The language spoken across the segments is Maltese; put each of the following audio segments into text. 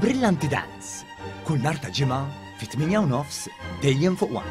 Brillanti Dance. Kull narta ġima ġimgħa fit-8 nofs dejjem fuq wan.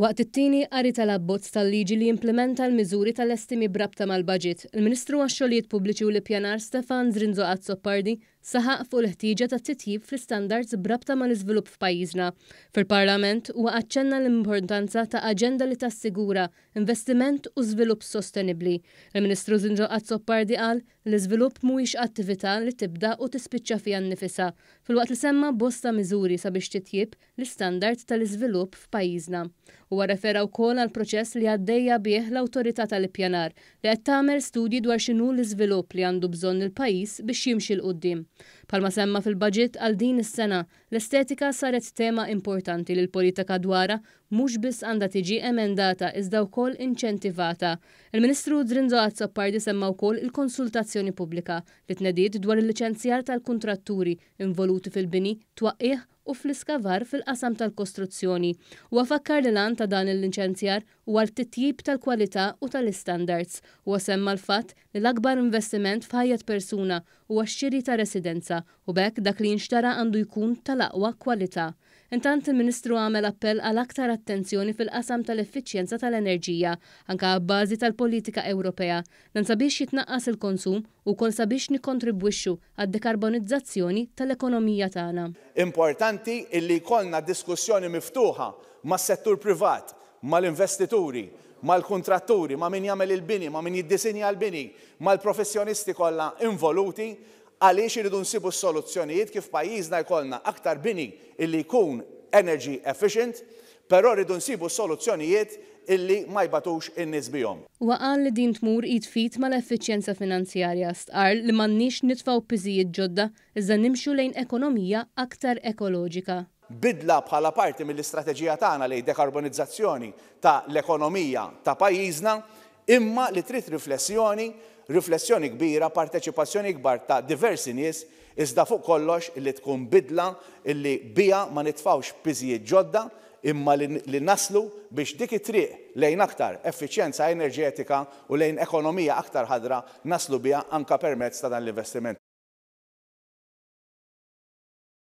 Waqt it-tieni qari tal-abbozz tal-liġi li implementa l-miżuri tal-estimi brabta mal-budget, il-Ministru għax-xogħlijiet pubbliċi u l-ippjanar Stefan Zrinzo Azzopardi saħaq fuq l-ħtieġa ta' titjib fl-standards brabta ma' l-iżvilupp f'pajjiżna. Fil-Parlament huwa aċċenna l-importanza ta' aġenda li tassigura investiment u żvilupp sostenibbli. Il-Ministru Zinġo Azzopardi qal l-iżvilupp mhuwiex attività li tibda u tispiċċa fiha nnifisha fil-waqt li semma bosta miżuri sabiex titjib l-standard tal-iżvilupp f'pajjiżna. Huwa refera wkoll għal proċess li għaddejja bih l-awtorità tal-ippjanar li qed tagħmel studji dwar x'inhu l-iżvilupp li għandu bżonn il-pajjiż biex jimxi l-qudiem. Palma semma fil-budget għal din is-sena, l-estetika saret tema importanti li l-politika dwara mhux biss għandha tiġi emendata iżda wkoll inċentivata. Il-Ministru Drinzo Soppardi semma wkoll il-konsultazzjoni pubblika li tnediet dwar il-liċenzjar tal-kuntratturi involuti fil-bini twaqqih u fl-iskavar fil-qasam tal-kostruzzjoni u għafakkar li lan ta' dan il-liċenzjar u għal titjib tal-kwalità u tal-istandards u għasemma l-fat li l-akbar investiment fħajat persuna u għaxxiri ta' residenza u bekk dak li nxtara għandu jkun tal-aqwa kwalità. Intant il-Ministru għamel appell għal aktar attenzjoni fil-qasam tal-effiċjenza tal-enerġija anka bażi tal-politika Ewropea dan sabiex jitnaqqas il-konsum u kol sabiex nikontribwixxu għad dekarbonizzazzjoni tal-ekonomija tagħna. Importanti illi jkollna diskussjoni miftuħa mas-settur privat, mal-investituri, mal-kontratturi, ma' min jagħmel il-bini, ma' min jiddisinja l-bini, mal-professjonisti kollha involuti għaliex iridu nsibu s-soluzzjonijiet kif pajjiżna jkollna aktar bini illi jkun energy efficient, però rridu nsibu soluzzjonijiet illi ma jbatux in-nies bihom. Waqal li din tmur jitfit mal-effiċjenza finanzjarja stqar li m'għandniex nitfaw piżijiet ġodda iżda nimxu lejn ekonomija aktar ekoloġika. Bidla bħala parti mill-istrateġija tagħna lejn dekarbonizzazzjoni ta' l-ekonomija ta' pajjiżna imma li trid riflessjoni riflessjoni kbira, parteċipazzjoni kbar ta' diversi nies, iżda fuq kollox li tkun bidla illi bija ma nitfawx piżijiet ġodda imma li naslu biex dik it-triq lejn aktar effiċjenza enerġetika u lejn ekonomija aktar ħadra naslu bija anka permezz ta' dan l-investiment.